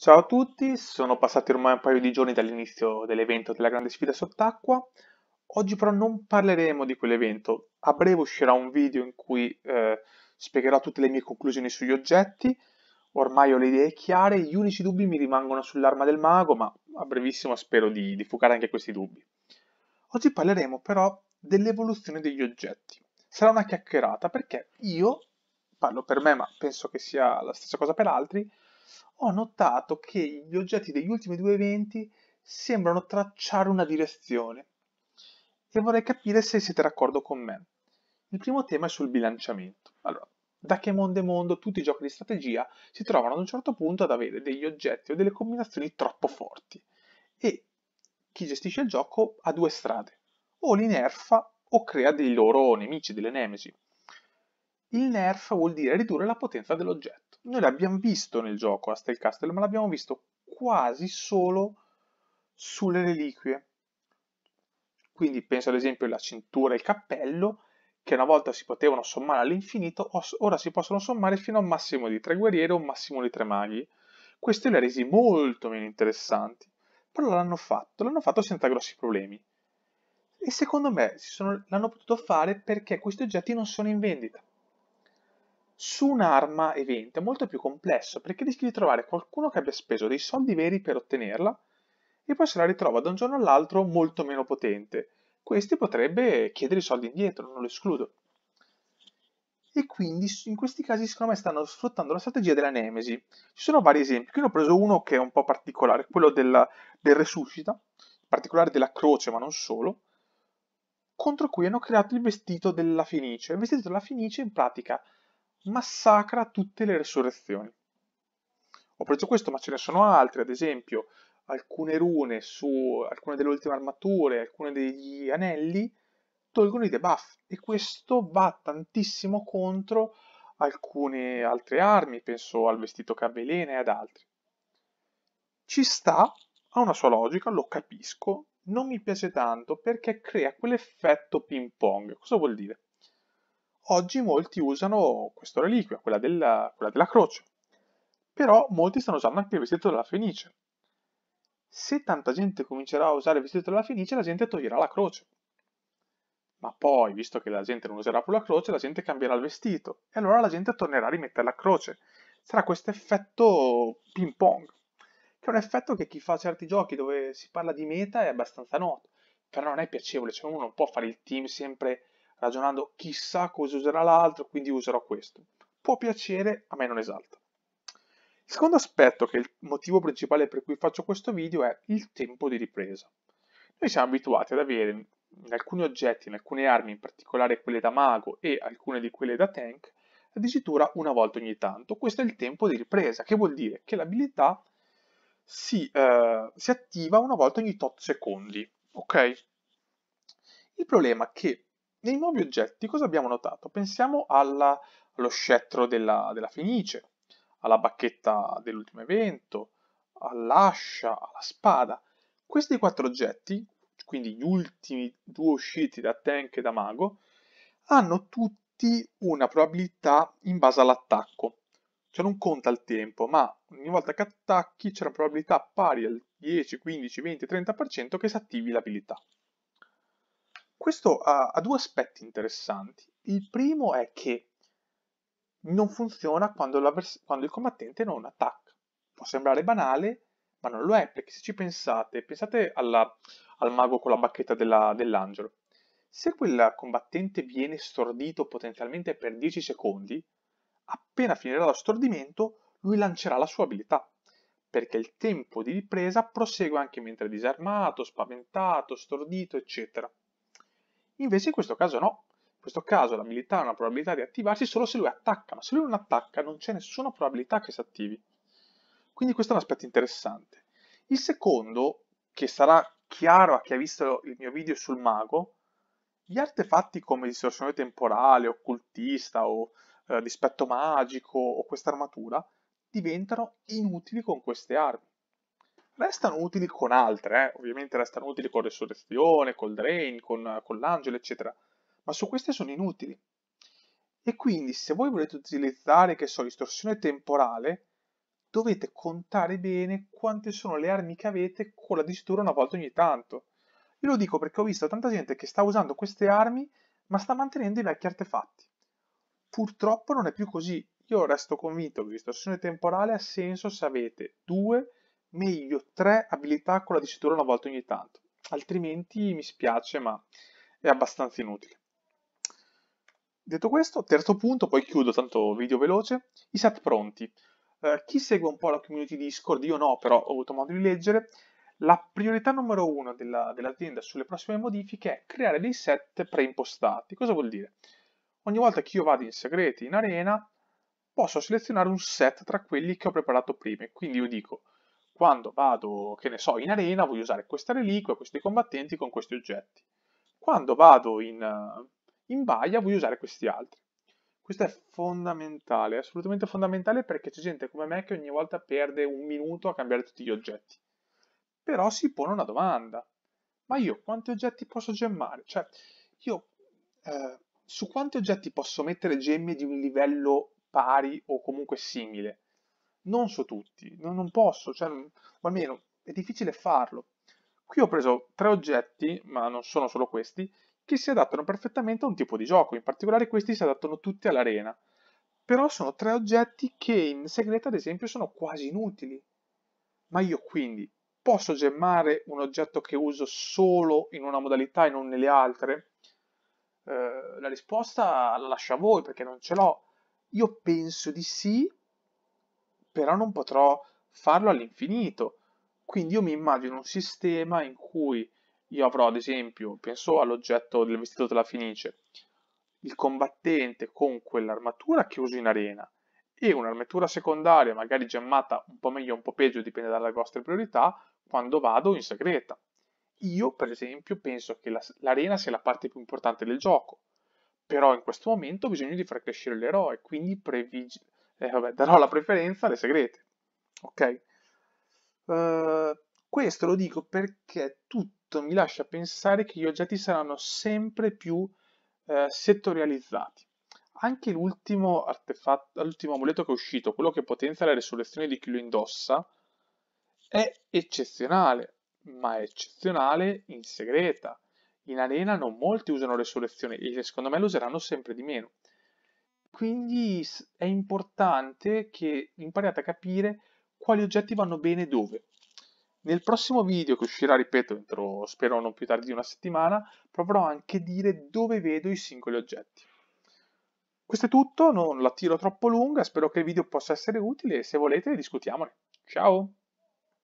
Ciao a tutti, sono passati ormai un paio di giorni dall'inizio dell'evento della grande sfida sott'acqua. Oggi però non parleremo di quell'evento. A breve uscirà un video in cui eh, spiegherò tutte le mie conclusioni sugli oggetti. Ormai ho le idee chiare, gli unici dubbi mi rimangono sull'arma del mago, ma a brevissimo spero di, di fugare anche questi dubbi. Oggi parleremo però dell'evoluzione degli oggetti. Sarà una chiacchierata perché io, parlo per me ma penso che sia la stessa cosa per altri, ho notato che gli oggetti degli ultimi due eventi sembrano tracciare una direzione e vorrei capire se siete d'accordo con me. Il primo tema è sul bilanciamento. Allora, da che mondo è mondo tutti i giochi di strategia si trovano ad un certo punto ad avere degli oggetti o delle combinazioni troppo forti e chi gestisce il gioco ha due strade, o li nerfa o crea dei loro nemici, delle nemesi. Il nerf vuol dire ridurre la potenza dell'oggetto noi l'abbiamo visto nel gioco a Steel Castle, ma l'abbiamo visto quasi solo sulle reliquie. Quindi penso ad esempio alla cintura e al cappello, che una volta si potevano sommare all'infinito, ora si possono sommare fino a un massimo di tre guerrieri o un massimo di tre maghi. Questo le ha resi molto meno interessanti, però l'hanno fatto, l'hanno fatto senza grossi problemi. E secondo me l'hanno potuto fare perché questi oggetti non sono in vendita su un'arma evento è molto più complesso perché rischi di trovare qualcuno che abbia speso dei soldi veri per ottenerla e poi se la ritrova da un giorno all'altro molto meno potente. Questi potrebbe chiedere i soldi indietro, non lo escludo. E quindi in questi casi secondo me stanno sfruttando la strategia della Nemesi. Ci sono vari esempi, qui ne ho preso uno che è un po' particolare, quello della, del Resuscita, in particolare della Croce ma non solo, contro cui hanno creato il vestito della Fenice. Il vestito della Fenice in pratica massacra tutte le resurrezioni. Ho preso questo, ma ce ne sono altri, ad esempio alcune rune su alcune delle ultime armature, alcune degli anelli, tolgono i debuff e questo va tantissimo contro alcune altre armi, penso al vestito che avvelena e ad altri. Ci sta, ha una sua logica, lo capisco, non mi piace tanto perché crea quell'effetto ping pong. Cosa vuol dire? Oggi molti usano questa reliquia, quella della, quella della croce, però molti stanno usando anche il vestito della Fenice. Se tanta gente comincerà a usare il vestito della Fenice, la gente toglierà la croce. Ma poi, visto che la gente non userà più la croce, la gente cambierà il vestito e allora la gente tornerà a rimettere la croce. Sarà questo effetto ping pong, che è un effetto che chi fa certi giochi dove si parla di meta è abbastanza noto, però non è piacevole, cioè uno non può fare il team sempre ragionando chissà cosa userà l'altro, quindi userò questo. Può piacere, a me non esalta. Il secondo aspetto, che è il motivo principale per cui faccio questo video, è il tempo di ripresa. Noi siamo abituati ad avere in alcuni oggetti, in alcune armi, in particolare quelle da mago e alcune di quelle da tank, addirittura una volta ogni tanto. Questo è il tempo di ripresa, che vuol dire che l'abilità si, eh, si, attiva una volta ogni tot secondi. Ok? Il problema è che nei nuovi oggetti cosa abbiamo notato? Pensiamo alla, allo scettro della, della Fenice, alla bacchetta dell'ultimo evento, all'ascia, alla spada. Questi quattro oggetti, quindi gli ultimi due usciti da tank e da mago, hanno tutti una probabilità in base all'attacco. Cioè non conta il tempo, ma ogni volta che attacchi c'è una probabilità pari al 10, 15, 20, 30% che si attivi l'abilità. Questo ha, ha due aspetti interessanti. Il primo è che non funziona quando, quando il combattente non attacca. Può sembrare banale, ma non lo è, perché se ci pensate, pensate alla, al mago con la bacchetta dell'angelo. Dell se quel combattente viene stordito potenzialmente per 10 secondi, appena finirà lo stordimento, lui lancerà la sua abilità, perché il tempo di ripresa prosegue anche mentre è disarmato, spaventato, stordito, eccetera. Invece in questo caso no. In questo caso la militare ha una probabilità di attivarsi solo se lui attacca, ma se lui non attacca non c'è nessuna probabilità che si attivi. Quindi questo è un aspetto interessante. Il secondo, che sarà chiaro a chi ha visto il mio video sul mago, gli artefatti come distorsione temporale, occultista o eh, dispetto magico o questa armatura diventano inutili con queste armi restano utili con altre, eh? ovviamente restano utili con Resurrezione, col Drain, con, con l'Angelo, eccetera, ma su queste sono inutili. E quindi se voi volete utilizzare, che so, distorsione temporale, dovete contare bene quante sono le armi che avete con la dicitura una volta ogni tanto. Io lo dico perché ho visto tanta gente che sta usando queste armi ma sta mantenendo i vecchi artefatti. Purtroppo non è più così. Io resto convinto che distorsione temporale ha senso se avete due meglio tre abilità con la dicitura una volta ogni tanto, altrimenti mi spiace ma è abbastanza inutile. Detto questo, terzo punto, poi chiudo, tanto video veloce, i set pronti. Eh, chi segue un po' la community Discord, io no, però ho avuto modo di leggere, la priorità numero uno dell'azienda sulle prossime modifiche è creare dei set preimpostati. Cosa vuol dire? Ogni volta che io vado in segreti in arena, posso selezionare un set tra quelli che ho preparato prima. Quindi io dico, quando vado, che ne so, in arena voglio usare questa reliquia, questi combattenti con questi oggetti. Quando vado in, in baia voglio usare questi altri. Questo è fondamentale, assolutamente fondamentale perché c'è gente come me che ogni volta perde un minuto a cambiare tutti gli oggetti. Però si pone una domanda. Ma io quanti oggetti posso gemmare? Cioè, io eh, su quanti oggetti posso mettere gemme di un livello pari o comunque simile? non so tutti, non, non posso, cioè, o almeno è difficile farlo. Qui ho preso tre oggetti, ma non sono solo questi, che si adattano perfettamente a un tipo di gioco, in particolare questi si adattano tutti all'arena. Però sono tre oggetti che in segreto, ad esempio, sono quasi inutili. Ma io quindi posso gemmare un oggetto che uso solo in una modalità e non nelle altre? Eh, la risposta la lascio a voi perché non ce l'ho. Io penso di sì, però non potrò farlo all'infinito. Quindi io mi immagino un sistema in cui io avrò, ad esempio, penso all'oggetto del vestito della Fenice, il combattente con quell'armatura che uso in arena e un'armatura secondaria, magari gemmata un po' meglio, o un po' peggio, dipende dalle vostre priorità, quando vado in segreta. Io, per esempio, penso che la, l'arena sia la parte più importante del gioco, però in questo momento ho bisogno di far crescere l'eroe, quindi previg- e eh, vabbè, darò la preferenza alle segrete. Ok? Uh, questo lo dico perché tutto mi lascia pensare che gli oggetti saranno sempre più eh, settorializzati. Anche l'ultimo artefatto, l'ultimo amuleto che è uscito, quello che potenzia la resurrezione di chi lo indossa, è eccezionale, ma è eccezionale in segreta. In arena non molti usano resurrezione e secondo me lo useranno sempre di meno. Quindi è importante che impariate a capire quali oggetti vanno bene dove. Nel prossimo video che uscirà, ripeto, entro spero non più tardi di una settimana, proverò anche a dire dove vedo i singoli oggetti. Questo è tutto, non la tiro troppo lunga, spero che il video possa essere utile e se volete discutiamone. Ciao!